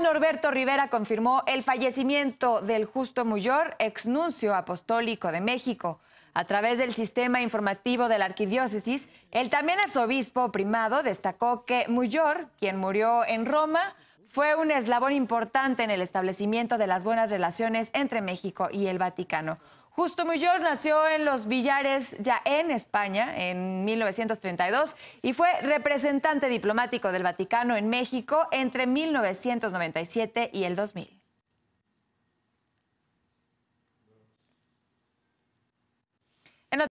Norberto Rivera confirmó el fallecimiento del Justo Muyor, nuncio apostólico de México. A través del sistema informativo de la arquidiócesis, el también arzobispo primado destacó que Muyor, quien murió en Roma, fue un eslabón importante en el establecimiento de las buenas relaciones entre México y el Vaticano. Justo Muyor nació en los Villares, ya en España, en 1932, y fue representante diplomático del Vaticano en México entre 1997 y el 2000.